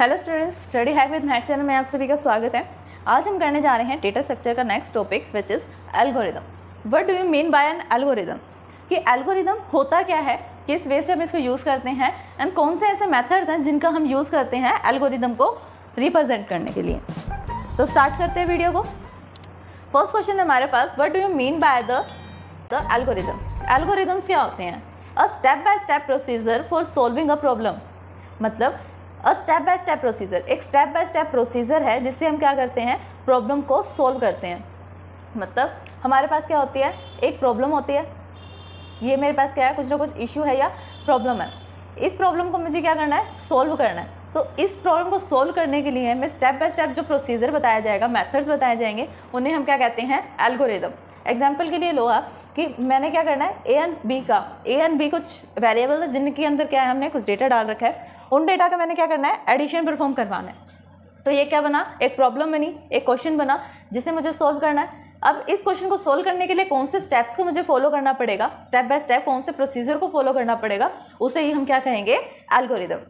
Hello students study hack with Mac channel में आप सभी का स्वागत है आज हम करने जा रहे हैं डेटा स्ट्रक्चर का next topic which is algorithm what do you mean by an algorithm कि एल्गोरिदम होता क्या है किस वे से हम इसको यूज़ करते हैं एंड कौन से ऐसे मेथड्स हैं जिनका हम यूज़ करते हैं एल्गोरिदम को रिप्रजेंट करने के लिए तो स्टार्ट करते हैं वीडियो को फर्स्ट क्वेश्चन हमारे पास what do you mean by the the algorithm algorithms क्या होते हैं a step by step procedure for solving a problem मतलब a step by step procedure एक स्टेप बाय स्टेप प्रोसीजर है जिससे हम क्या करते हैं प्रॉब्लम को सोल्व करते हैं मतलब हमारे पास क्या होती है एक प्रॉब्लम होती है ये मेरे पास क्या है कुछ ना कुछ इश्यू है या प्रॉब्लम है इस प्रॉब्लम को मुझे क्या करना है सोल्व करना है तो इस प्रॉब्लम को सोल्व करने के लिए हमें स्टेप बाय स्टेप जो प्रोसीजर बताया जाएगा मेथड्स बताए जाएंगे उन्हें हम क्या कहते हैं एल्गोरिदम एग्जाम्पल के लिए लो आप कि मैंने क्या करना है ए एंड बी का ए एंड बी कुछ वेरिएबल है जिनके अंदर क्या है हमने कुछ डेटा डाल रखा है उन डेटा का मैंने क्या करना है एडिशन परफॉर्म करवाना है तो ये क्या बना एक प्रॉब्लम बनी एक क्वेश्चन बना जिसे मुझे सॉल्व करना है अब इस क्वेश्चन को सोल्व करने के लिए कौन से स्टेप्स को मुझे फॉलो करना पड़ेगा स्टेप बाय स्टेप कौन से प्रोसीजर को फॉलो करना पड़ेगा उसे ही हम क्या कहेंगे एल्गोरिदम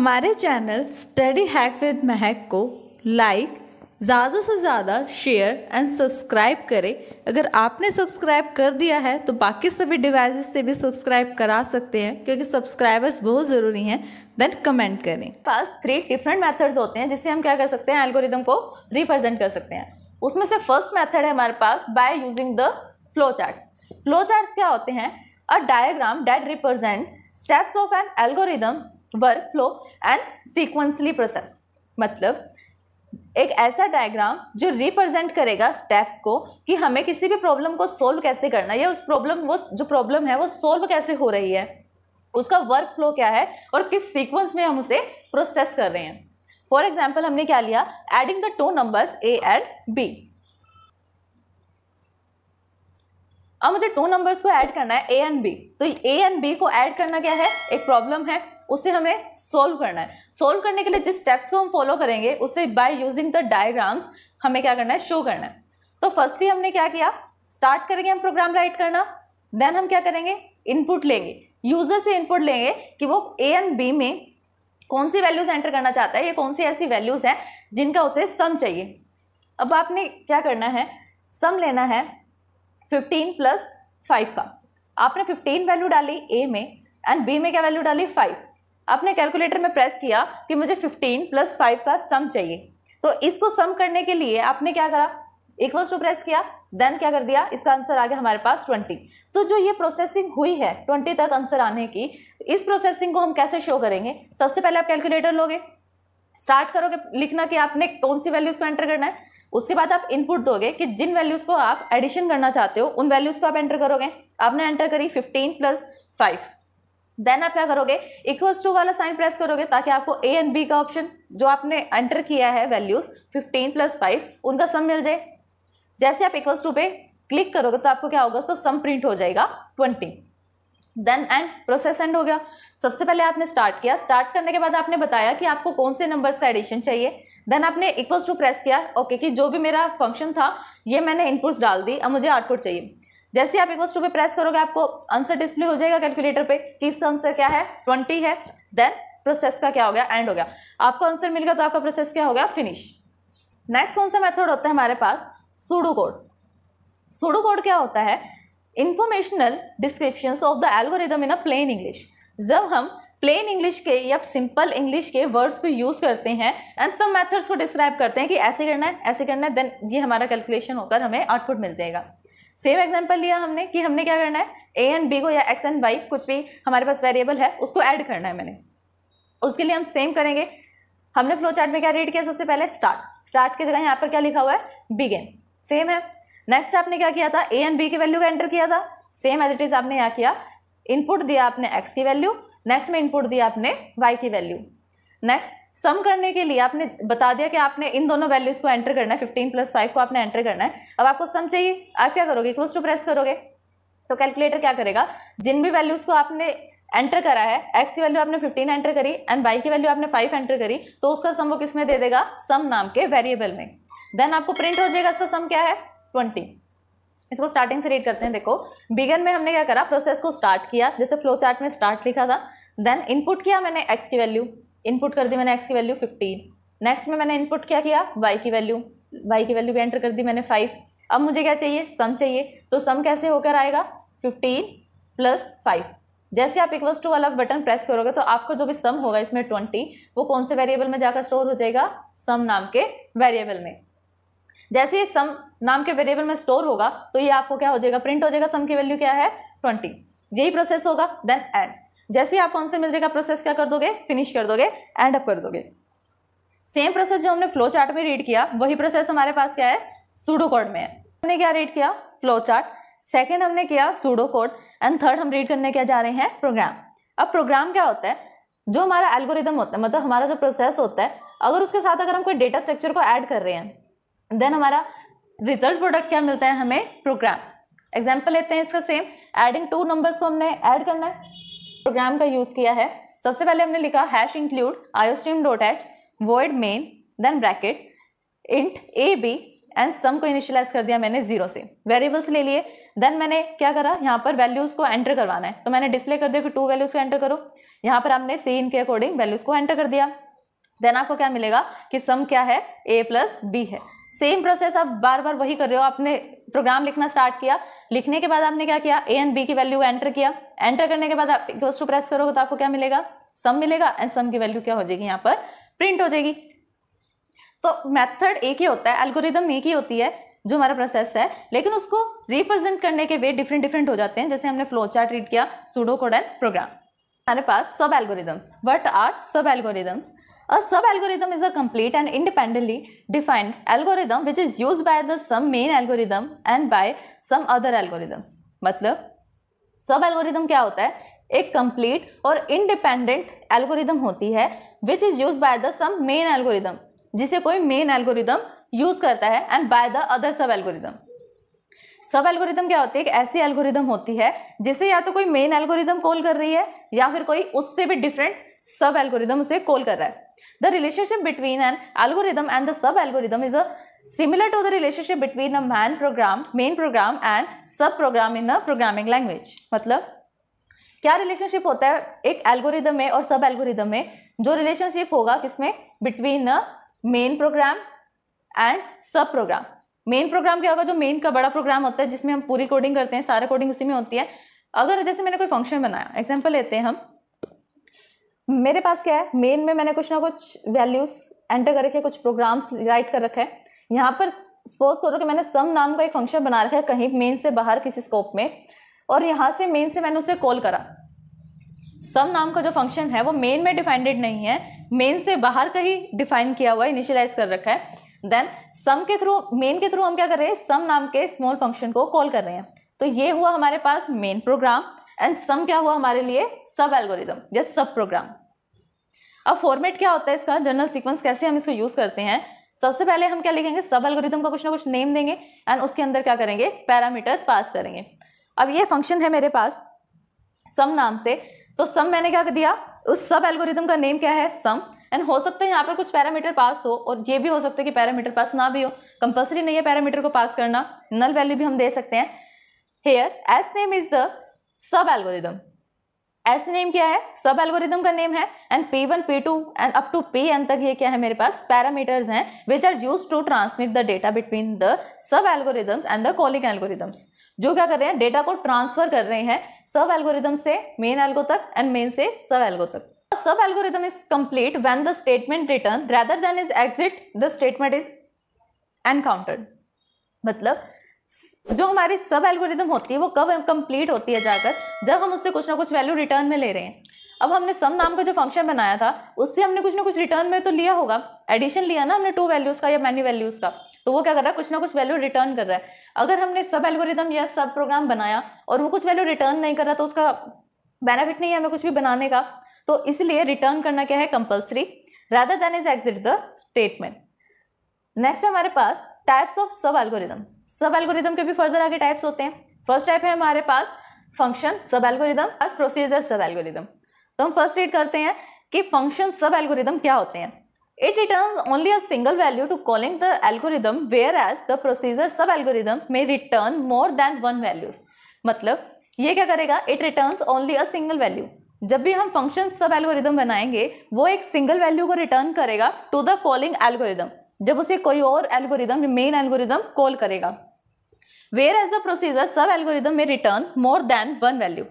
हमारे चैनल स्टडी हैक विद महक को लाइक ज़्यादा से ज़्यादा शेयर एंड सब्सक्राइब करें अगर आपने सब्सक्राइब कर दिया है तो बाकी सभी डिवाइसेस से भी सब्सक्राइब करा सकते हैं क्योंकि सब्सक्राइबर्स बहुत ज़रूरी हैं देन कमेंट करें पास थ्री डिफरेंट मेथड्स होते हैं जिससे हम क्या कर सकते हैं एल्गोरिदम को रिप्रेजेंट कर सकते हैं उसमें से फर्स्ट मैथड है हमारे पास by using the flow charts flow chart क्या होते हैं a diagram that represent steps of an algorithm work flow and sequentially process मतलब एक ऐसा डायग्राम जो रिप्रेजेंट करेगा स्टेप्स को कि हमें किसी भी प्रॉब्लम को सोल्व कैसे करना है या उस प्रॉब्लम वो जो प्रॉब्लम है वो सोल्व कैसे हो रही है उसका वर्क फ्लो क्या है और किस सीक्वेंस में हम उसे प्रोसेस कर रहे हैं फॉर एग्जाम्पल हमने क्या लिया adding the two numbers A and B अब मुझे टू नंबर्स को ऐड करना है ए एंड बी तो ए एंड बी को ऐड करना क्या है एक प्रॉब्लम है उसे हमें सोल्व करना है सोल्व करने के लिए जिस स्टेप्स को हम फॉलो करेंगे उसे बाय यूजिंग द डायग्राम्स हमें क्या करना है शो करना है तो फर्स्टली हमने क्या किया स्टार्ट करेंगे हम प्रोग्राम राइट करना देन हम क्या करेंगे इनपुट लेंगे यूजर से इनपुट लेंगे कि वो ए एंड बी में कौन सी वैल्यूज एंटर करना चाहता है ये कौन सी ऐसी वैल्यूज हैं जिनका उसे सम चाहिए अब आपने क्या करना है सम लेना है फिफ्टीन प्लस फाइव का आपने फिफ्टीन वैल्यू डाली ए में एंड बी में क्या वैल्यू डाली फाइव आपने कैलकुलेटर में प्रेस किया कि मुझे फिफ्टीन प्लस फाइव का सम चाहिए तो इसको सम करने के लिए आपने क्या करा इक्वल्स टू प्रेस किया देन क्या कर दिया इसका आंसर आ गया हमारे पास ट्वेंटी तो जो ये प्रोसेसिंग हुई है ट्वेंटी तक आंसर आने की इस प्रोसेसिंग को हम कैसे शो करेंगे सबसे पहले आप कैलकुलेटर लोगे स्टार्ट करोगे लिखना कि आपने कौन सी वैल्यूज़ को एंटर करना है उसके बाद आप इनपुट दोगे कि जिन वैल्यूज़ को आप एडिशन करना चाहते हो उन वैल्यूज़ को आप एंटर करोगे आपने एंटर करी फिफ्टीन प्लस फाइव देन आप क्या करोगे इक्वल्स टू वाला साइन प्रेस करोगे ताकि आपको ए एंड बी का ऑप्शन जो आपने एंटर किया है वैल्यूज 15 प्लस फाइव उनका सम मिल जाए जैसे आप इक्वल्स टू पे क्लिक करोगे तो आपको क्या होगा उसका सम प्रिंट हो जाएगा 20 देन एंड प्रोसेस एंड हो गया सबसे पहले आपने स्टार्ट किया स्टार्ट करने के बाद आपने बताया कि आपको कौन से नंबर से एडिशन चाहिए देन आपने इक्वल्स टू प्रेस किया ओके okay, कि जो भी मेरा फंक्शन था ये मैंने इनपुट्स डाल दी अब मुझे आउटपुट चाहिए जैसे आप एक टू पे प्रेस करोगे आपको आंसर डिस्प्ले हो जाएगा कैलकुलेटर पे कि इसका आंसर क्या है ट्वेंटी है देन प्रोसेस का क्या हो गया एंड हो गया आपको आंसर मिल गया तो आपका प्रोसेस क्या हो गया फिनिश नेक्स्ट कौन सा मेथड होता है हमारे पास सूडो कोड सूडो कोड क्या होता है informational description of the algorithm in a plain English जब हम प्लेन इंग्लिश के या सिंपल इंग्लिश के वर्ड्स को यूज़ करते हैं एंड तब मेथड्स को डिस्क्राइब करते हैं कि ऐसे करना है ऐसे करना है देन ये हमारा कैलकुलेशन होकर हमें आउटपुट मिल जाएगा सेम एग्जाम्पल लिया हमने कि हमने क्या करना है ए एंड बी को या एक्स एंड वाई कुछ भी हमारे पास वेरिएबल है उसको ऐड करना है मैंने उसके लिए हम सेम करेंगे हमने फ्लो चार्ट में क्या रीड किया सबसे पहले स्टार्ट स्टार्ट की जगह यहाँ पर क्या लिखा हुआ है बिगेन सेम है नेक्स्ट आपने क्या किया था ए एंड बी की वैल्यू का एंटर किया था सेम एज इट इज आपने यहाँ किया इनपुट दिया आपने एक्स की वैल्यू नेक्स्ट में इनपुट दिया आपने वाई की वैल्यू नेक्स्ट सम करने के लिए आपने बता दिया कि आपने इन दोनों वैल्यूज को एंटर करना है फिफ्टीन प्लस फाइव को आपने एंटर करना है अब आपको सम चाहिए आप क्या करोगे क्लोज टू प्रेस करोगे तो कैलकुलेटर क्या करेगा जिन भी वैल्यूज को आपने एंटर करा है एक्स की वैल्यू आपने फिफ्टीन एंटर करी एंड वाई की वैल्यू आपने फाइव एंटर करी तो उसका सम वो किस में दे देगा सम नाम के वेरिएबल में देन आपको प्रिंट हो जाएगा इसका सम क्या है ट्वेंटी इसको स्टार्टिंग से रीड करते हैं देखो बिगन में हमने क्या करा प्रोसेस को स्टार्ट किया जैसे फ्लो चार्ट में स्टार्ट लिखा था देन इनपुट किया मैंने एक्स की वैल्यू इनपुट कर दी मैंने एक्स की वैल्यू फिफ्टीन नेक्स्ट में मैंने इनपुट क्या किया वाई की वैल्यू वाई की वैल्यू भी एंटर कर दी मैंने फाइव अब मुझे क्या चाहिए सम चाहिए तो सम कैसे होकर आएगा फिफ्टीन प्लस फाइव जैसे आप इक्वल्स टू वाला बटन प्रेस करोगे तो आपको जो भी सम होगा इसमें ट्वेंटी वो कौन से वेरिएबल में जाकर स्टोर हो जाएगा सम नाम के वेरिएबल में जैसे ये सम नाम के वेरिएबल में स्टोर होगा तो ये आपको क्या हो जाएगा प्रिंट हो जाएगा सम की वैल्यू क्या है ट्वेंटी यही प्रोसेस होगा देन एड जैसे ही आपको आंसर मिल जाएगा प्रोसेस क्या कर दोगे फिनिश कर दोगे एंड अप कर दोगे सेम प्रोसेस जो हमने फ्लो चार्ट में रीड किया वही प्रोसेस हमारे पास क्या है सूडो कोड में है हमने क्या रीड किया फ्लो चार्ट सेकेंड हमने किया सूडो कोड एंड थर्ड हम रीड करने क्या जा रहे हैं प्रोग्राम अब प्रोग्राम क्या होता है जो हमारा एल्गोरिदम होता है मतलब हमारा जो प्रोसेस होता है अगर उसके साथ अगर हम कोई डेटा स्ट्रक्चर को ऐड कर रहे हैं देन हमारा रिजल्ट प्रोडक्ट क्या मिलता है हमें प्रोग्राम एग्जाम्पल लेते हैं इसका सेम एडिंग टू नंबर्स को हमने ऐड करना है प्रोग्राम का यूज़ किया है सबसे पहले हमने लिखा hash include iostream dot h word main then bracket int A B and sum को इनिशियलाइज कर दिया मैंने जीरो से वेरिएबल्स ले लिए देन मैंने क्या करा यहाँ पर वैल्यूज़ को एंटर करवाना है तो मैंने डिस्प्ले कर दिया कि टू वैल्यूज़ को एंटर करो यहाँ पर हमने सी इन के अकॉर्डिंग वैल्यूज़ को एंटर कर दिया देन आपको क्या मिलेगा कि सम क्या है ए प्लस बी है सेम प्रोसेस आप बार बार वही कर रहे हो आपने प्रोग्राम लिखना स्टार्ट किया लिखने के बाद आपने क्या किया ए एंड बी की वैल्यू एंटर किया एंटर करने के बाद आप इक्वल्स टू प्रेस करोगे तो आपको क्या मिलेगा सम मिलेगा एंड सम की वैल्यू क्या हो जाएगी यहाँ पर प्रिंट हो जाएगी तो मेथड एक ही होता है एल्गोरिदम एक ही होती है जो हमारा प्रोसेस है लेकिन उसको रिप्रेजेंट करने के वे डिफरेंट डिफरेंट हो जाते हैं जैसे हमने फ्लो चार्ट रीड किया सूडो कोड एंड प्रोग्राम हमारे पास sub algorithms what are sub algorithms A sub-algorithm is a complete and independently defined algorithm which is used by the some main algorithm and by some other algorithms. मतलब सब algorithm क्या होता है एक complete और independent algorithm होती है which is use by the some main algorithm जिसे कोई मेन एल्गोरिदम यूज़ करता है and by the other sub algorithm sub algorithm क्या होती है एक ऐसी एल्गोरिदम होती है जिसे या तो कोई मेन एल्गोरिदम कॉल कर रही है या फिर कोई उससे भी डिफरेंट सब एल्गोरिदम उसे कॉल कर रहा है the relationship between an algorithm and the sub algorithm is a similar to the relationship between a man program main program and sub program in a programming language मतलब क्या relationship होता है एक algorithm में और सब एल्गोरिदम में जो रिलेशनशिप होगा किसमें between a main program and sub program main program क्या होगा जो मेन का बड़ा प्रोग्राम होता है जिसमें हम पूरी कोडिंग करते हैं सारा कोडिंग उसी में होती है अगर जैसे मैंने कोई फंक्शन बनाया एग्जाम्पल लेते हैं हम मेरे पास क्या है मेन में मैंने कुछ ना कुछ वैल्यूज एंटर कर रखे कुछ प्रोग्राम्स राइट कर रखे हैं यहाँ पर सपोज करो कि मैंने सम नाम का एक फंक्शन बना रखा है कहीं मेन से बाहर किसी स्कोप में और यहाँ से मेन से मैंने उसे कॉल करा सम नाम का जो फंक्शन है वो मेन में डिफाइंडेड नहीं है मेन से बाहर कहीं डिफाइन किया हुआ है इनिशियलाइज कर रखा है देन सम के थ्रू मेन के थ्रू हम क्या कर रहे हैं सम नाम के स्मॉल फंक्शन को कॉल कर रहे हैं तो ये हुआ हमारे पास मेन प्रोग्राम एंड सम क्या हुआ हमारे लिए सब एल्गोरिदम या सब प्रोग्राम अब फॉर्मेट क्या होता है इसका जनरल सीक्वेंस कैसे हम इसको यूज़ करते हैं सबसे पहले हम क्या लिखेंगे सब एल्गोरिदम का कुछ ना कुछ नेम देंगे एंड उसके अंदर क्या करेंगे पैरामीटर्स पास करेंगे अब ये फंक्शन है मेरे पास सम नाम से तो सम मैंने क्या दिया उस सब एल्गोरिदम का नेम क्या है सम एंड हो सकता है यहाँ पर कुछ पैरामीटर पास हो और ये भी हो सकता है कि पैरामीटर पास ना भी हो कंपलसरी नहीं है पैरामीटर को पास करना नल वैल्यू भी हम दे सकते हैं here S name is the sub algorithm S name क्या है सब एल्गोरिदम का नेम है and P one P two and up to P N तक ये क्या है मेरे पास पैरामीटर्स हैं which are use to transmit the data between the sub algorithms and the calling algorithms जो क्या कर रहे हैं डेटा को ट्रांसफर कर रहे हैं सब एल्गोरिदम से मेन एल्गो तक एंड मेन से सब एल्गो तक sub algorithm is complete when the statement return rather than is exit the statement is encountered मतलब जो हमारी सब एल्गोरिदम होती है वो कब कंप्लीट होती है जाकर जब हम उससे कुछ ना कुछ वैल्यू रिटर्न में ले रहे हैं अब हमने सम नाम का जो फंक्शन बनाया था उससे हमने कुछ ना कुछ रिटर्न में तो लिया होगा एडिशन लिया ना हमने टू वैल्यूज़ का या मैनी वैल्यूज़ का तो वो क्या कर रहा है कुछ ना कुछ वैल्यू रिटर्न कर रहा है अगर हमने सब एल्गोरिदम या सब प्रोग्राम बनाया और वो कुछ वैल्यू रिटर्न नहीं कर रहा तो उसका बेनिफिट नहीं है हमें कुछ भी बनाने का तो इसलिए रिटर्न करना क्या है compulsory rather than is exit the statement next हमारे पास types of sub algorithm sub algorithm के भी फर्दर आगे टाइप्स होते हैं फर्स्ट टाइप है हमारे पास function sub algorithm plus procedure sub algorithm तो हम फर्स्ट रीड करते हैं कि फंक्शन सब एल्गोरिदम क्या होते हैं it return only a single value to calling the algorithm whereas the procedure sub algorithm में return more than one values मतलब ये क्या करेगा it returns only a single value जब भी हम फंक्शन सब एल्गोरिदम बनाएंगे वो एक सिंगल वैल्यू को रिटर्न करेगा टू द कॉलिंग एल्गोरिदम जब उसे कोई और एल्गोरिदम मेन एल्गोरिदम कॉल करेगा whereas the procedure sub algorithm में return more than one value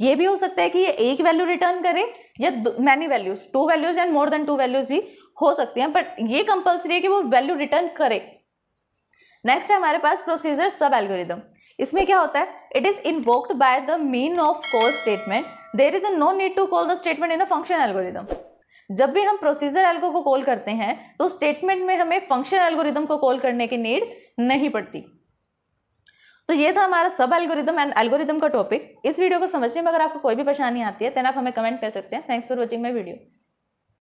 ये भी हो सकता है कि ये एक वैल्यू रिटर्न करे या many values two values and more than two values भी हो सकती हैं बट ये कंपल्सरी है कि वो वैल्यू रिटर्न करे नेक्स्ट है हमारे पास प्रोसीजर सब एल्गोरिदम इसमें क्या होता है it is invoked by the mean of call statement there is a no need to call the statement in a function algorithm जब भी हम प्रोसीजर एल्गो को कॉल करते हैं तो स्टेटमेंट में हमें फंक्शन एल्गोरिदम को कॉल करने की नीड नहीं पड़ती तो ये था हमारा सब एल्गोरिदम एंड एल्गोरिदम का टॉपिक इस वीडियो को समझने में अगर आपको कोई भी परेशानी आती है देन आप हमें कमेंट कर सकते हैं thanks for watching my video